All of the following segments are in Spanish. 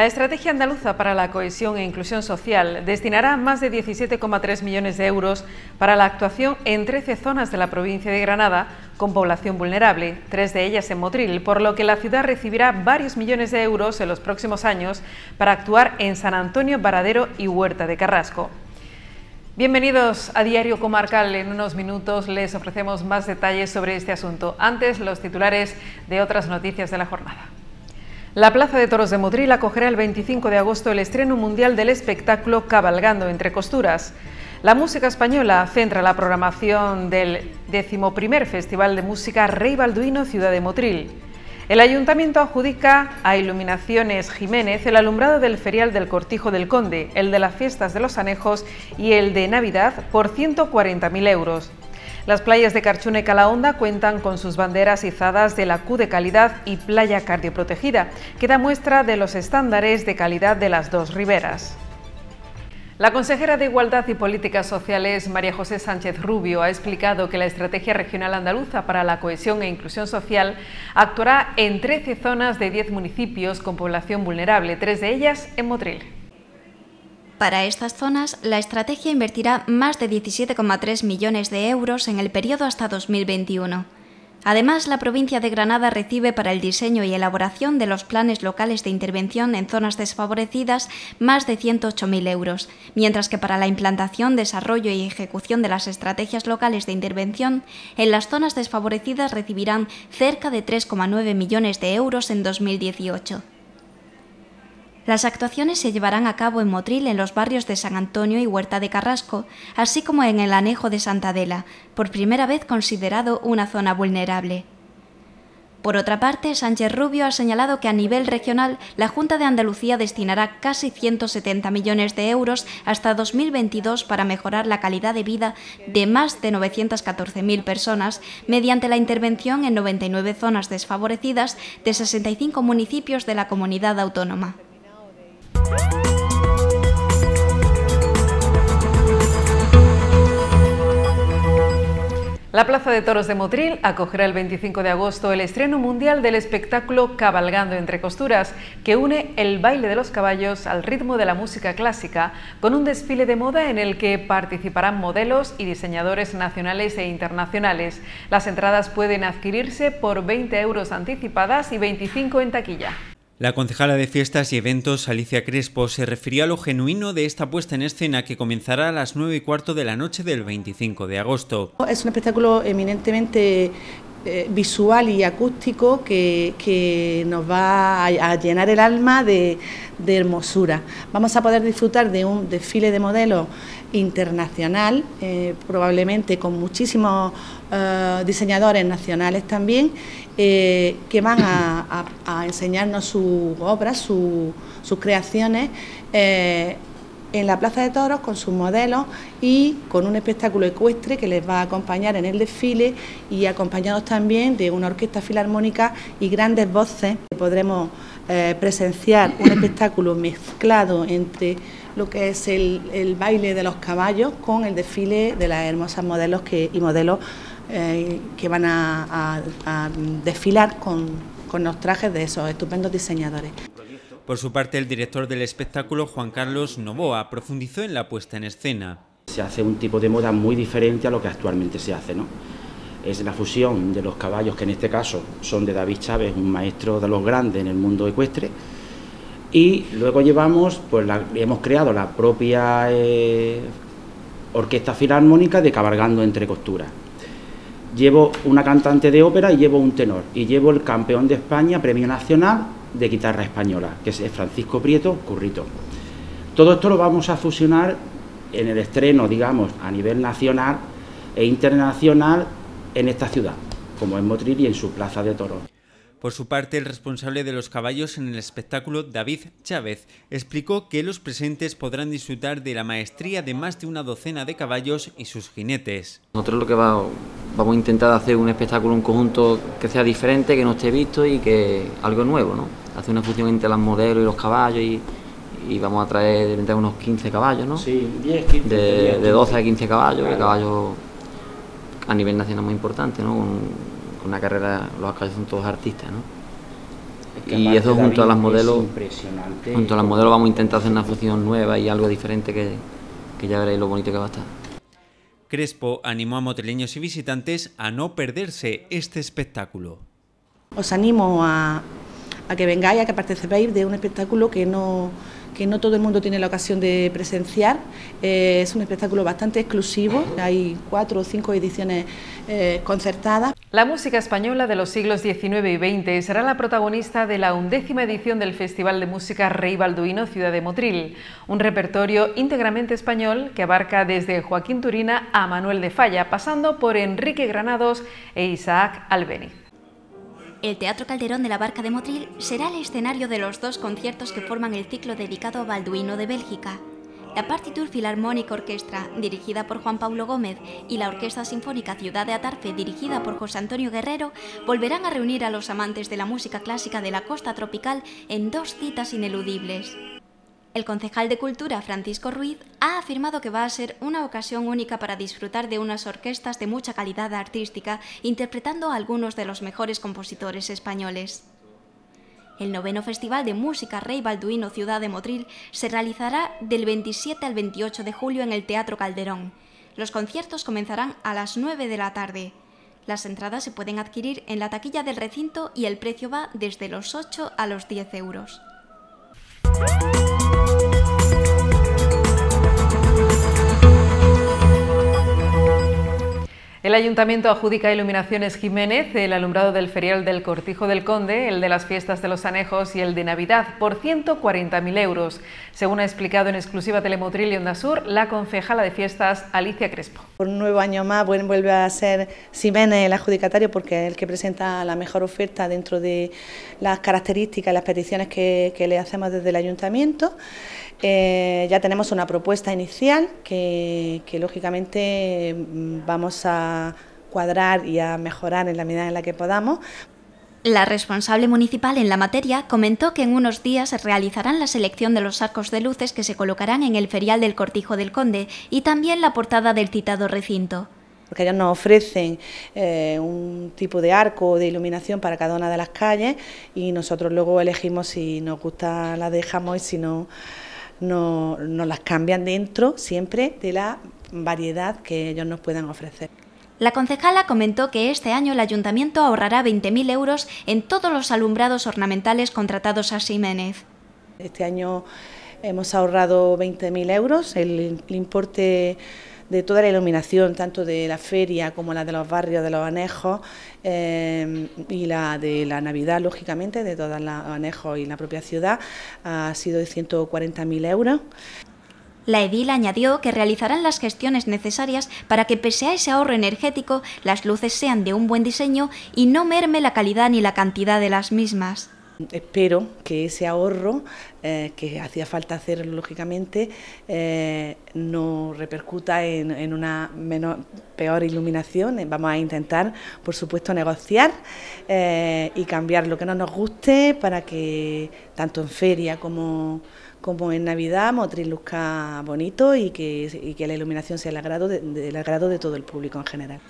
La Estrategia Andaluza para la Cohesión e Inclusión Social destinará más de 17,3 millones de euros para la actuación en 13 zonas de la provincia de Granada con población vulnerable, tres de ellas en Motril, por lo que la ciudad recibirá varios millones de euros en los próximos años para actuar en San Antonio, Varadero y Huerta de Carrasco. Bienvenidos a Diario Comarcal. En unos minutos les ofrecemos más detalles sobre este asunto. Antes, los titulares de otras noticias de la jornada. La Plaza de Toros de Motril acogerá el 25 de agosto el estreno mundial del espectáculo Cabalgando entre Costuras. La música española centra la programación del XI Festival de Música Rey Balduino Ciudad de Motril. El ayuntamiento adjudica a Iluminaciones Jiménez el alumbrado del ferial del Cortijo del Conde, el de las fiestas de los Anejos y el de Navidad por 140.000 euros. Las playas de Carchuna y Calahonda cuentan con sus banderas izadas de la Q de calidad y playa cardioprotegida, que da muestra de los estándares de calidad de las dos riberas. La consejera de Igualdad y Políticas Sociales, María José Sánchez Rubio, ha explicado que la Estrategia Regional Andaluza para la Cohesión e Inclusión Social actuará en 13 zonas de 10 municipios con población vulnerable, tres de ellas en Motril. Para estas zonas, la estrategia invertirá más de 17,3 millones de euros en el periodo hasta 2021. Además, la provincia de Granada recibe para el diseño y elaboración de los planes locales de intervención en zonas desfavorecidas más de 108.000 euros, mientras que para la implantación, desarrollo y ejecución de las estrategias locales de intervención en las zonas desfavorecidas recibirán cerca de 3,9 millones de euros en 2018. Las actuaciones se llevarán a cabo en Motril en los barrios de San Antonio y Huerta de Carrasco, así como en el anejo de Santa Adela, por primera vez considerado una zona vulnerable. Por otra parte, Sánchez Rubio ha señalado que a nivel regional la Junta de Andalucía destinará casi 170 millones de euros hasta 2022 para mejorar la calidad de vida de más de 914.000 personas mediante la intervención en 99 zonas desfavorecidas de 65 municipios de la comunidad autónoma. La Plaza de Toros de Motril acogerá el 25 de agosto el estreno mundial del espectáculo Cabalgando entre costuras, que une el baile de los caballos al ritmo de la música clásica, con un desfile de moda en el que participarán modelos y diseñadores nacionales e internacionales. Las entradas pueden adquirirse por 20 euros anticipadas y 25 en taquilla. La concejala de Fiestas y Eventos, Alicia Crespo, se refirió a lo genuino de esta puesta en escena que comenzará a las 9 y cuarto de la noche del 25 de agosto. Es un espectáculo eminentemente eh, visual y acústico que, nos va a, llenar el alma de, hermosura. Vamos a poder disfrutar de un desfile de modelos internacional, eh, probablemente con muchísimos eh, diseñadores nacionales también, que van a, enseñarnos sus obras, su, sus creaciones en la Plaza de Toros con sus modelos y con un espectáculo ecuestre que les va a acompañar en el desfile y acompañados también de una orquesta filarmónica y grandes voces. Podremos eh, presenciar un espectáculo mezclado entre lo que es el, baile de los caballos con el desfile de las hermosas modelos y modelos eh, que van a, desfilar con los trajes de esos estupendos diseñadores. Por su parte, el director del espectáculo, Juan Carlos Novoa, profundizó en la puesta en escena. Se hace un tipo de moda muy diferente a lo que actualmente se hace, ¿no? Es la fusión de los caballos, que en este caso son de David Chávez, un maestro de los grandes en el mundo ecuestre, y luego llevamos, pues hemos creado la propia eh, orquesta filarmónica de Cabalgando entre costuras. Llevo una cantante de ópera y llevo un tenor, y llevo el campeón de España, premio nacional, de guitarra española, que es Francisco Prieto Currito. Todo esto lo vamos a fusionar en el estreno, digamos, a nivel nacional e internacional en esta ciudad, como en Motril y en su plaza de toros. Por su parte, el responsable de los caballos en el espectáculo, David Chávez, explicó que los presentes podrán disfrutar de la maestría de más de una docena de caballos y sus jinetes. Nosotros lo que vamos a intentar hacer un espectáculo, un conjunto que sea diferente, que no esté visto y que algo nuevo, ¿no? ...hace una fusión entre las modelos y los caballos y, vamos a traer de repente unos 15 caballos, ¿no? Sí, 10, 15. De, 12 a 15 caballos, que caballos a nivel nacional muy importante, ¿no? Con, una carrera, los caballos son todos artistas, ¿no? y eso junto a las modelos, junto a las modelos vamos a intentar hacer una fusión nueva y algo diferente que, que ya veréis lo bonito que va a estar. Crespo animó a motrileños y visitantes a no perderse este espectáculo. Os animo a, a que vengáis, a que participéis de un espectáculo que no, que no todo el mundo tiene la ocasión de presenciar. Eh, es un espectáculo bastante exclusivo, hay cuatro o cinco ediciones eh, concertadas. La música española de los siglos XIX y XX será la protagonista de la undécima edición del Festival de Música Rey Balduino Ciudad de Motril, un repertorio íntegramente español que abarca desde Joaquín Turina a Manuel de Falla, pasando por Enrique Granados e Isaac Albeniz. El Teatro Calderón de la Barca de Motril será el escenario de los dos conciertos que forman el ciclo dedicado a Balduino de Bélgica. La Partitur Filarmónica Orquestra, dirigida por Juan Pablo Gómez, y la Orquesta Sinfónica Ciudad de Atarfe, dirigida por José Antonio Guerrero, volverán a reunir a los amantes de la música clásica de la costa tropical en dos citas ineludibles. El concejal de Cultura, Francisco Ruiz, ha afirmado que va a ser una ocasión única para disfrutar de unas orquestas de mucha calidad artística interpretando a algunos de los mejores compositores españoles. El noveno Festival de Música Rey Balduino Ciudad de Motril se realizará del 27 al 28 de julio en el Teatro Calderón. Los conciertos comenzarán a las 9 de la tarde. Las entradas se pueden adquirir en la taquilla del recinto y el precio va desde los 8 a los 10 euros. El ayuntamiento adjudica iluminaciones Jiménez, el alumbrado del ferial del Cortijo del Conde, el de las fiestas de los Anejos y el de Navidad por 140.000 euros. Según ha explicado en exclusiva Telemotril y Ondasur, Sur, la concejala de fiestas Alicia Crespo. Por un nuevo año más vuelve a ser Jiménez el adjudicatario porque es el que presenta la mejor oferta dentro de las características y las peticiones que le hacemos desde el ayuntamiento. Eh, ya tenemos una propuesta inicial que, lógicamente mm, vamos a cuadrar y a mejorar en la medida en la que podamos. La responsable municipal en la materia comentó que en unos días se realizarán la selección de los arcos de luces que se colocarán en el ferial del Cortijo del Conde y también la portada del citado recinto porque ellos nos ofrecen eh, un tipo de arco de iluminación para cada una de las calles y nosotros luego elegimos si nos gusta la dejamos y si no no las cambian dentro siempre de la variedad que ellos nos puedan ofrecer. La concejala comentó que este año el ayuntamiento ahorrará 20.000 euros en todos los alumbrados ornamentales contratados a Jiménez. Este año hemos ahorrado 20.000 euros, el importe de toda la iluminación, tanto de la feria como la de los barrios, de los anejos eh, y la de la Navidad, lógicamente, de todos los anejos y la propia ciudad, ha sido de 140.000 euros. La edil añadió que realizarán las gestiones necesarias para que pese a ese ahorro energético, las luces sean de un buen diseño y no merme la calidad ni la cantidad de las mismas. Espero que ese ahorro, eh, que hacía falta hacer lógicamente, eh, no repercuta en, una peor iluminación. Eh, vamos a intentar, por supuesto, negociar y cambiar lo que no nos guste para que tanto en feria como, en Navidad Motril luzca bonito y que, la iluminación sea el agrado del agrado de todo el público en general.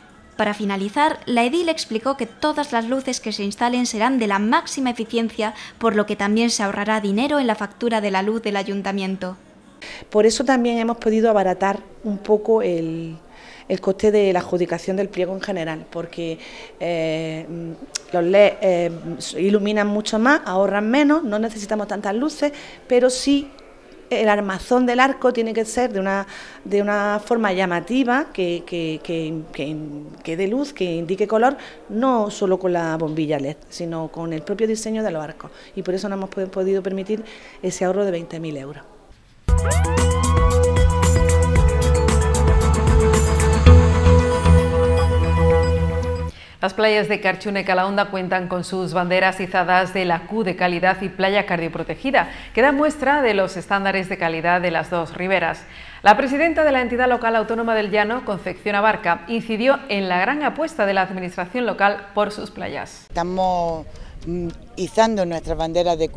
Para finalizar, la edil explicó que todas las luces que se instalen serán de la máxima eficiencia, por lo que también se ahorrará dinero en la factura de la luz del ayuntamiento. Por eso también hemos podido abaratar un poco el, coste de la adjudicación del pliego en general, porque eh, los LED eh, iluminan mucho más, ahorran menos, no necesitamos tantas luces, pero sí el armazón del arco tiene que ser de una, de una forma llamativa, que, que, que dé luz, que indique color, no solo con la bombilla LED, sino con el propio diseño de los arcos. Y por eso no hemos podido permitir ese ahorro de 20.000 euros. Las playas de Carchune y Calahonda cuentan con sus banderas izadas de la Q de calidad y playa cardioprotegida, que da muestra de los estándares de calidad de las dos riberas. La presidenta de la entidad local autónoma del Llano, Concepción Abarca, incidió en la gran apuesta de la administración local por sus playas. Mm, izando nuestras banderas de,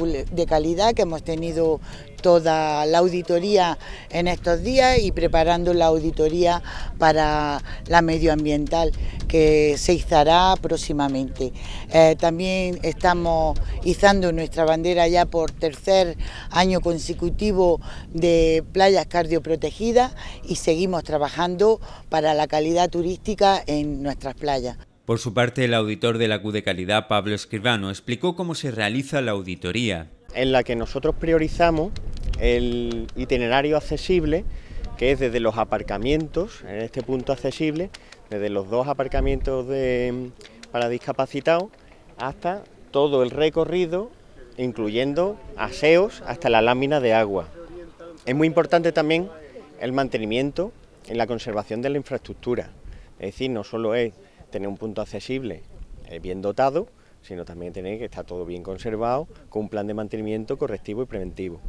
calidad, que hemos tenido toda la auditoría en estos días y preparando la auditoría para la medioambiental que se izará próximamente. Eh, también estamos izando nuestra bandera ya por tercer año consecutivo de playas cardioprotegidas y seguimos trabajando para la calidad turística en nuestras playas. Por su parte, el auditor de la CU de Calidad, Pablo Escribano, explicó cómo se realiza la auditoría. En la que nosotros priorizamos el itinerario accesible, que es desde los aparcamientos, en este punto accesible, desde los dos aparcamientos para discapacitados hasta todo el recorrido, incluyendo aseos hasta la lámina de agua. Es muy importante también el mantenimiento y la conservación de la infraestructura, es decir, no solo es tener un punto accesible eh, bien dotado, sino también tener que estar todo bien conservado, con un plan de mantenimiento correctivo y preventivo.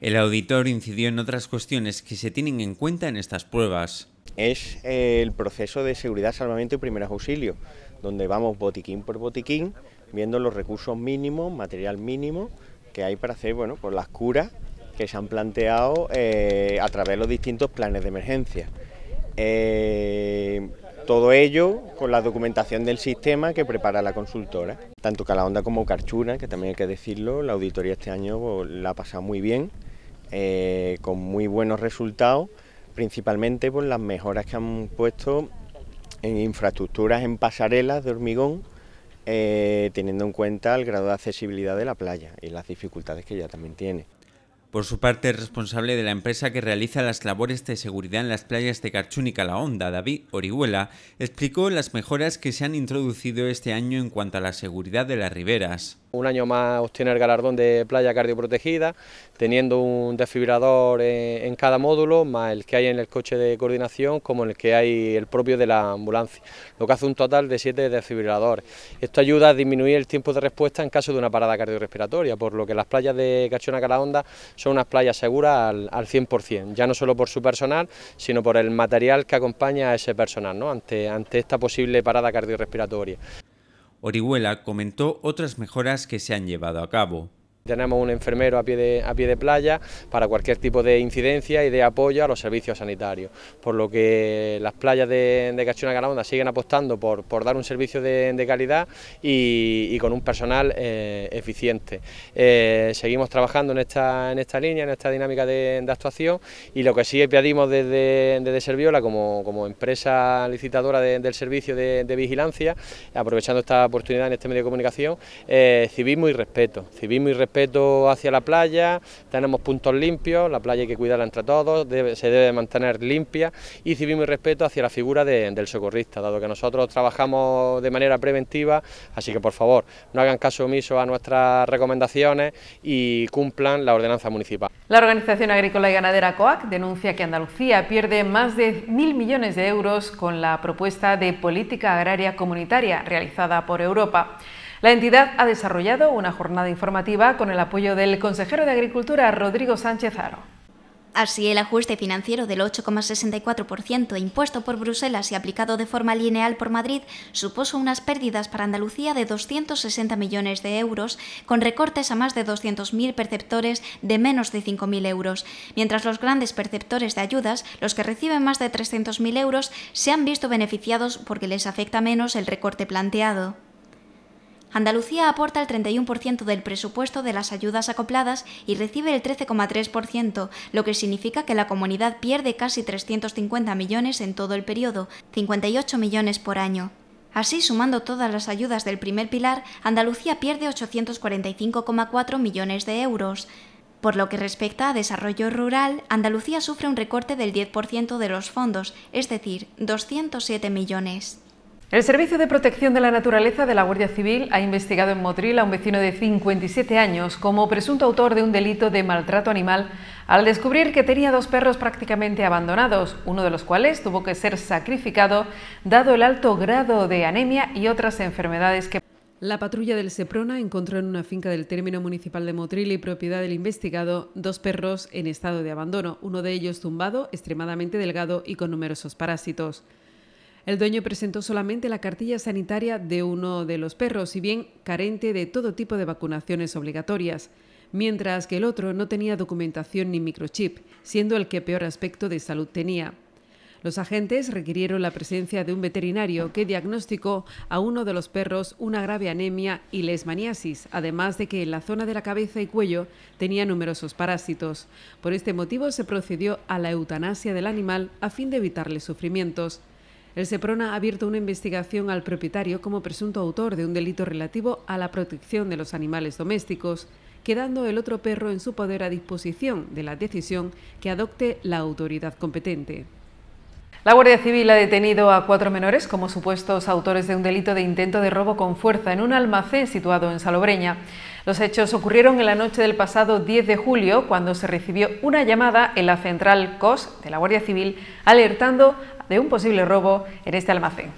El auditor incidió en otras cuestiones que se tienen en cuenta en estas pruebas. Es eh, el proceso de seguridad, salvamento y primeros auxilios, donde vamos botiquín por botiquín, viendo los recursos mínimos, material mínimo que hay para hacer bueno, por pues las curas que se han planteado eh, a través de los distintos planes de emergencia. Todo ello con la documentación del sistema que prepara la consultora. Tanto Calahonda como Carchuna, que también hay que decirlo, la auditoría este año pues, la ha pasado muy bien, eh, con muy buenos resultados, principalmente por las mejoras que han puesto en infraestructuras en pasarelas de hormigón, eh, teniendo en cuenta el grado de accesibilidad de la playa y las dificultades que ya también tiene. Por su parte, el responsable de la empresa que realiza las labores de seguridad en las playas de Carchún y Honda, David Orihuela, explicó las mejoras que se han introducido este año en cuanto a la seguridad de las riberas. Un año más obtiene el galardón de playa cardioprotegida, teniendo un desfibrador en, cada módulo, más el que hay en el coche de coordinación, como el que hay el propio de la ambulancia, lo que hace un total de siete desfibriladores. Esto ayuda a disminuir el tiempo de respuesta en caso de una parada cardiorrespiratoria, por lo que las playas de Cachona Calahonda son unas playas seguras al, 100%, ya no solo por su personal, sino por el material que acompaña a ese personal ¿no? ante, ante esta posible parada cardiorrespiratoria. Orihuela comentó otras mejoras que se han llevado a cabo. Tenemos un enfermero a pie, de, a pie de playa para cualquier tipo de incidencia y de apoyo a los servicios sanitarios, por lo que las playas de, Cachuna Calahonda siguen apostando por, por, dar un servicio de, calidad y, con un personal eh, eficiente. Eh, seguimos trabajando en esta, en esta línea, en esta dinámica de, actuación y lo que sí pedimos desde, Serviola como, empresa licitadora del servicio de, vigilancia, aprovechando esta oportunidad en este medio de comunicación, eh, civismo y respeto, civismo y respeto respeto hacia la playa, tenemos puntos limpios, la playa hay que cuidarla entre todos, se debe mantener limpia y civismo y respeto hacia la figura del socorrista, dado que nosotros trabajamos de manera preventiva, así que por favor no hagan caso omiso a nuestras recomendaciones y cumplan la ordenanza municipal. La Organización Agrícola y Ganadera COAC denuncia que Andalucía pierde más de mil millones de euros con la propuesta de política agraria comunitaria realizada por Europa. La entidad ha desarrollado una jornada informativa con el apoyo del consejero de Agricultura Rodrigo Sánchez Aro. Así, el ajuste financiero del 8,64% impuesto por Bruselas y aplicado de forma lineal por Madrid supuso unas pérdidas para Andalucía de 260 millones de euros, con recortes a más de 200.000 perceptores de menos de 5.000 euros, mientras los grandes perceptores de ayudas, los que reciben más de 300.000 euros, se han visto beneficiados porque les afecta menos el recorte planteado. Andalucía aporta el 31% del presupuesto de las ayudas acopladas y recibe el 13,3%, lo que significa que la comunidad pierde casi 350 millones en todo el periodo, 58 millones por año. Así, sumando todas las ayudas del primer pilar, Andalucía pierde 845,4 millones de euros. Por lo que respecta a desarrollo rural, Andalucía sufre un recorte del 10% de los fondos, es decir, 207 millones. El Servicio de Protección de la Naturaleza de la Guardia Civil ha investigado en Motril a un vecino de 57 años como presunto autor de un delito de maltrato animal al descubrir que tenía dos perros prácticamente abandonados, uno de los cuales tuvo que ser sacrificado dado el alto grado de anemia y otras enfermedades que... La patrulla del Seprona encontró en una finca del término municipal de Motril y propiedad del investigado dos perros en estado de abandono, uno de ellos tumbado, extremadamente delgado y con numerosos parásitos. El dueño presentó solamente la cartilla sanitaria de uno de los perros, si bien carente de todo tipo de vacunaciones obligatorias, mientras que el otro no tenía documentación ni microchip, siendo el que peor aspecto de salud tenía. Los agentes requirieron la presencia de un veterinario que diagnosticó a uno de los perros una grave anemia y lesmaniasis, además de que en la zona de la cabeza y cuello tenía numerosos parásitos. Por este motivo se procedió a la eutanasia del animal a fin de evitarle sufrimientos. El SEPRONA ha abierto una investigación al propietario como presunto autor de un delito relativo a la protección de los animales domésticos, quedando el otro perro en su poder a disposición de la decisión que adopte la autoridad competente. La Guardia Civil ha detenido a cuatro menores como supuestos autores de un delito de intento de robo con fuerza en un almacén situado en Salobreña. Los hechos ocurrieron en la noche del pasado 10 de julio, cuando se recibió una llamada en la central COS de la Guardia Civil alertando de un posible robo en este almacén.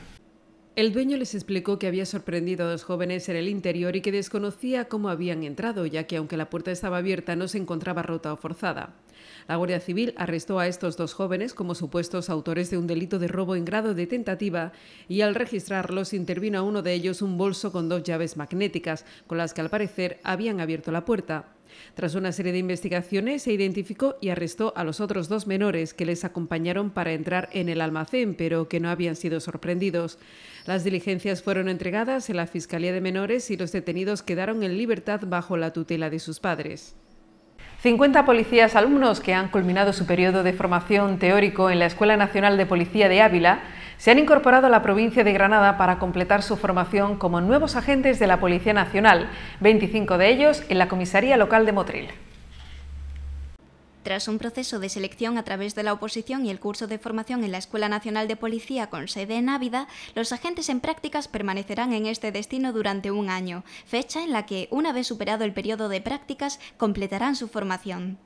El dueño les explicó que había sorprendido a dos jóvenes en el interior y que desconocía cómo habían entrado, ya que aunque la puerta estaba abierta no se encontraba rota o forzada. La Guardia Civil arrestó a estos dos jóvenes como supuestos autores de un delito de robo en grado de tentativa y al registrarlos intervino a uno de ellos un bolso con dos llaves magnéticas, con las que al parecer habían abierto la puerta. Tras una serie de investigaciones, se identificó y arrestó a los otros dos menores que les acompañaron para entrar en el almacén, pero que no habían sido sorprendidos. Las diligencias fueron entregadas en la Fiscalía de Menores y los detenidos quedaron en libertad bajo la tutela de sus padres. 50 policías alumnos que han culminado su periodo de formación teórico en la Escuela Nacional de Policía de Ávila se han incorporado a la provincia de Granada para completar su formación como nuevos agentes de la Policía Nacional, 25 de ellos en la comisaría local de Motril. Tras un proceso de selección a través de la oposición y el curso de formación en la Escuela Nacional de Policía con sede en Ávida, los agentes en prácticas permanecerán en este destino durante un año, fecha en la que, una vez superado el periodo de prácticas, completarán su formación.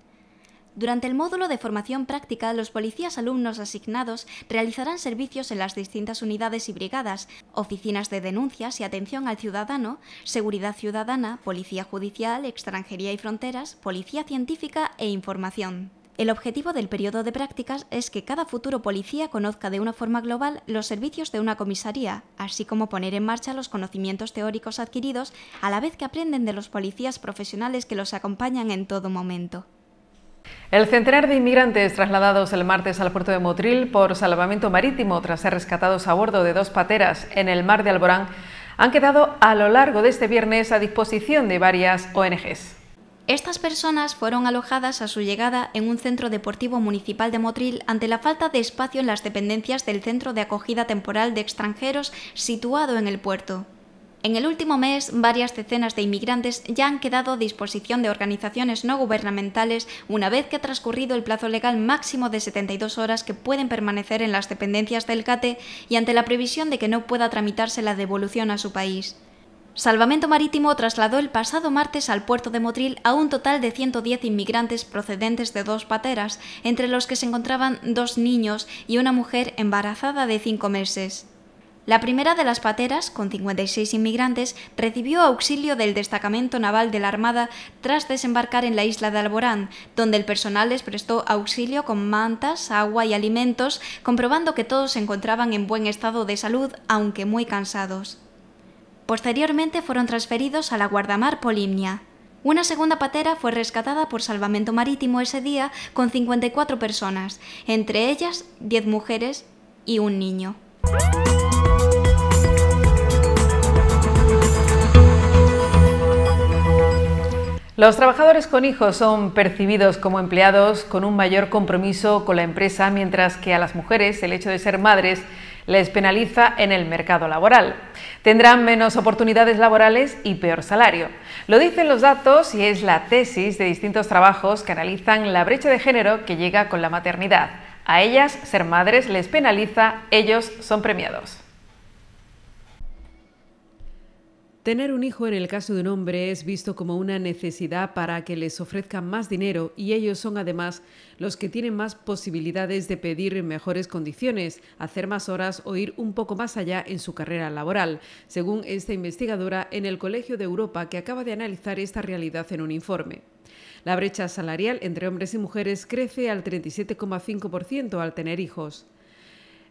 Durante el módulo de formación práctica, los policías alumnos asignados realizarán servicios en las distintas unidades y brigadas, oficinas de denuncias y atención al ciudadano, seguridad ciudadana, policía judicial, extranjería y fronteras, policía científica e información. El objetivo del periodo de prácticas es que cada futuro policía conozca de una forma global los servicios de una comisaría, así como poner en marcha los conocimientos teóricos adquiridos a la vez que aprenden de los policías profesionales que los acompañan en todo momento. El centenar de inmigrantes trasladados el martes al puerto de Motril por salvamento marítimo tras ser rescatados a bordo de dos pateras en el mar de Alborán han quedado a lo largo de este viernes a disposición de varias ONGs. Estas personas fueron alojadas a su llegada en un centro deportivo municipal de Motril ante la falta de espacio en las dependencias del Centro de Acogida Temporal de Extranjeros situado en el puerto. En el último mes, varias decenas de inmigrantes ya han quedado a disposición de organizaciones no gubernamentales una vez que ha transcurrido el plazo legal máximo de 72 horas que pueden permanecer en las dependencias del CATE y ante la previsión de que no pueda tramitarse la devolución a su país. Salvamento Marítimo trasladó el pasado martes al puerto de Motril a un total de 110 inmigrantes procedentes de dos pateras, entre los que se encontraban dos niños y una mujer embarazada de cinco meses. La primera de las pateras, con 56 inmigrantes, recibió auxilio del destacamento naval de la Armada tras desembarcar en la isla de Alborán, donde el personal les prestó auxilio con mantas, agua y alimentos, comprobando que todos se encontraban en buen estado de salud, aunque muy cansados. Posteriormente fueron transferidos a la guardamar Polimnia. Una segunda patera fue rescatada por salvamento marítimo ese día con 54 personas, entre ellas 10 mujeres y un niño. Los trabajadores con hijos son percibidos como empleados con un mayor compromiso con la empresa, mientras que a las mujeres el hecho de ser madres les penaliza en el mercado laboral. Tendrán menos oportunidades laborales y peor salario. Lo dicen los datos y es la tesis de distintos trabajos que analizan la brecha de género que llega con la maternidad. A ellas ser madres les penaliza, ellos son premiados. Tener un hijo en el caso de un hombre es visto como una necesidad para que les ofrezcan más dinero y ellos son además los que tienen más posibilidades de pedir mejores condiciones, hacer más horas o ir un poco más allá en su carrera laboral, según esta investigadora en el Colegio de Europa que acaba de analizar esta realidad en un informe. La brecha salarial entre hombres y mujeres crece al 37,5% al tener hijos.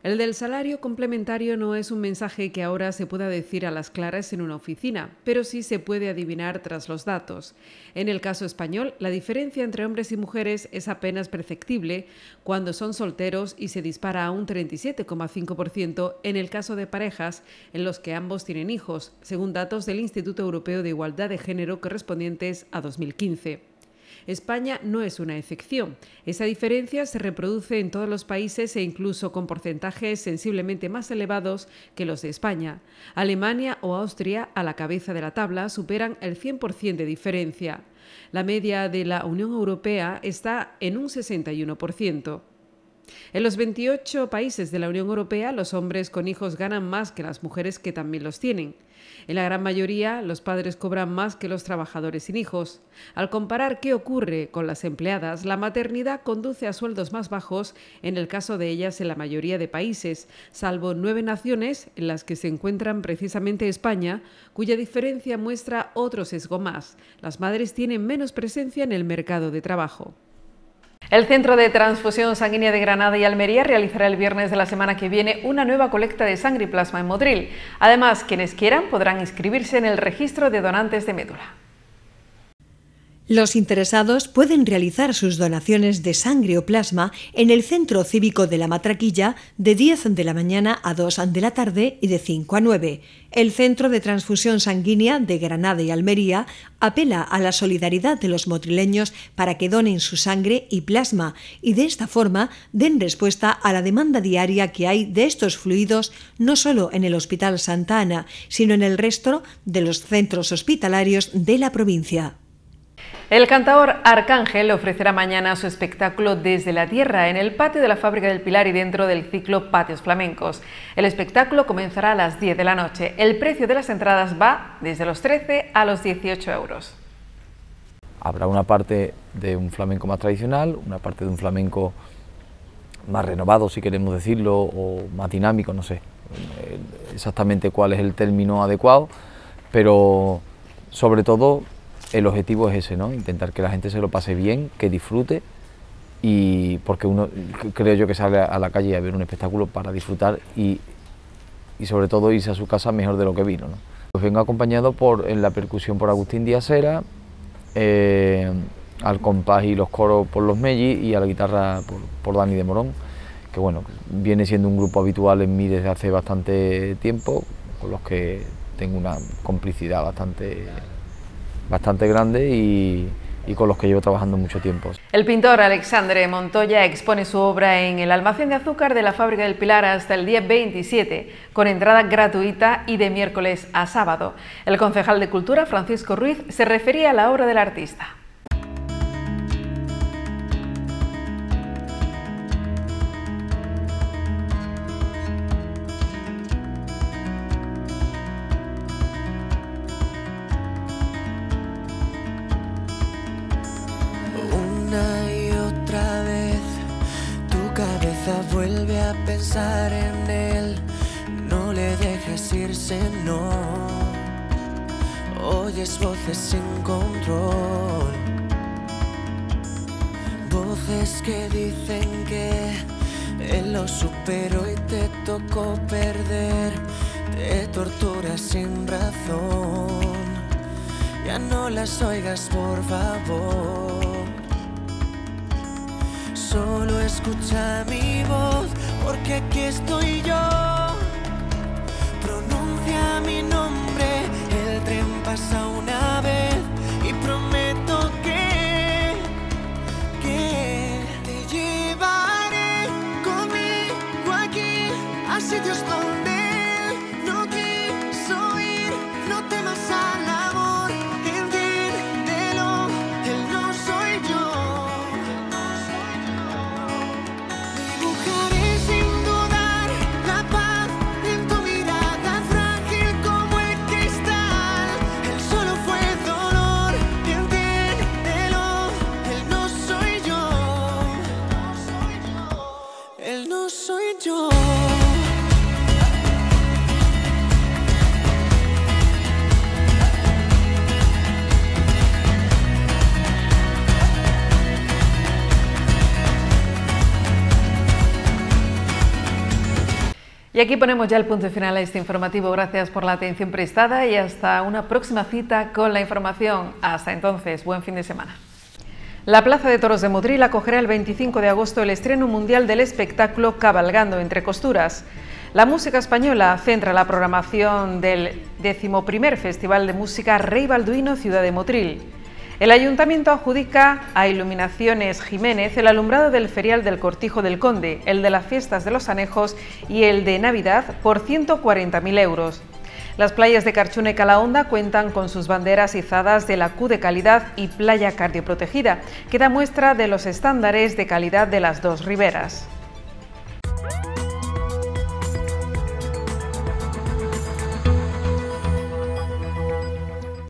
El del salario complementario no es un mensaje que ahora se pueda decir a las claras en una oficina, pero sí se puede adivinar tras los datos. En el caso español, la diferencia entre hombres y mujeres es apenas perceptible cuando son solteros y se dispara a un 37,5% en el caso de parejas en los que ambos tienen hijos, según datos del Instituto Europeo de Igualdad de Género correspondientes a 2015. España no es una excepción. Esa diferencia se reproduce en todos los países e incluso con porcentajes sensiblemente más elevados que los de España. Alemania o Austria, a la cabeza de la tabla, superan el 100% de diferencia. La media de la Unión Europea está en un 61%. En los 28 países de la Unión Europea, los hombres con hijos ganan más que las mujeres que también los tienen. En la gran mayoría, los padres cobran más que los trabajadores sin hijos. Al comparar qué ocurre con las empleadas, la maternidad conduce a sueldos más bajos en el caso de ellas en la mayoría de países, salvo nueve naciones en las que se encuentran precisamente España, cuya diferencia muestra otro sesgo más. Las madres tienen menos presencia en el mercado de trabajo. El Centro de Transfusión Sanguínea de Granada y Almería realizará el viernes de la semana que viene una nueva colecta de sangre y plasma en Modril. Además, quienes quieran podrán inscribirse en el registro de donantes de médula. Los interesados pueden realizar sus donaciones de sangre o plasma en el Centro Cívico de la Matraquilla de 10 de la mañana a 2 de la tarde y de 5 a 9. El Centro de Transfusión Sanguínea de Granada y Almería apela a la solidaridad de los motrileños para que donen su sangre y plasma y de esta forma den respuesta a la demanda diaria que hay de estos fluidos no solo en el Hospital Santa Ana, sino en el resto de los centros hospitalarios de la provincia. El cantador Arcángel ofrecerá mañana su espectáculo Desde la Tierra en el patio de la Fábrica del Pilar y dentro del ciclo Patios Flamencos. El espectáculo comenzará a las 10 de la noche. El precio de las entradas va desde los 13 a los 18 euros. Habrá una parte de un flamenco más tradicional, una parte de un flamenco más renovado, si queremos decirlo, o más dinámico, no sé eh, exactamente cuál es el término adecuado, pero sobre todo el objetivo es ese, ¿no? Intentar que la gente se lo pase bien, que disfrute y porque uno creo yo que sale a la calle a ver un espectáculo para disfrutar y, sobre todo irse a su casa mejor de lo que vino. ¿no? Pues vengo acompañado por en la percusión por Agustín Díazera, eh, al compás y los coros por los Melli y a la guitarra por, por, Dani de Morón, que bueno, viene siendo un grupo habitual en mí desde hace bastante tiempo, con los que tengo una complicidad bastante bastante grande y, con los que llevo trabajando mucho tiempo. El pintor Alexandre Montoya expone su obra en el almacén de azúcar de la fábrica del Pilar hasta el día 27, con entrada gratuita y de miércoles a sábado. El concejal de Cultura, Francisco Ruiz, se refería a la obra del artista. Vuelve a pensar en él, no le dejes irse, no. Oyes voces sin control, voces que dicen que él lo superó y te tocó perder, te tortura sin razón. Ya no las oigas, por favor solo escucha mi voz, porque aquí estoy yo. Pronuncia mi nombre, el tren pasa una vez y prometo que, que te llevaré conmigo aquí así sitios donde. Y aquí ponemos ya el punto final a este informativo. Gracias por la atención prestada y hasta una próxima cita con la información. Hasta entonces, buen fin de semana. La Plaza de Toros de Motril acogerá el 25 de agosto el estreno mundial del espectáculo Cabalgando entre costuras. La música española centra la programación del decimoprimer Festival de Música Rey Balduino Ciudad de Motril. El ayuntamiento adjudica a Iluminaciones Jiménez el alumbrado del ferial del Cortijo del Conde, el de las fiestas de los Anejos y el de Navidad por 140.000 euros. Las playas de Carchuna y Calahonda cuentan con sus banderas izadas de la Q de calidad y playa cardioprotegida, que da muestra de los estándares de calidad de las dos riberas.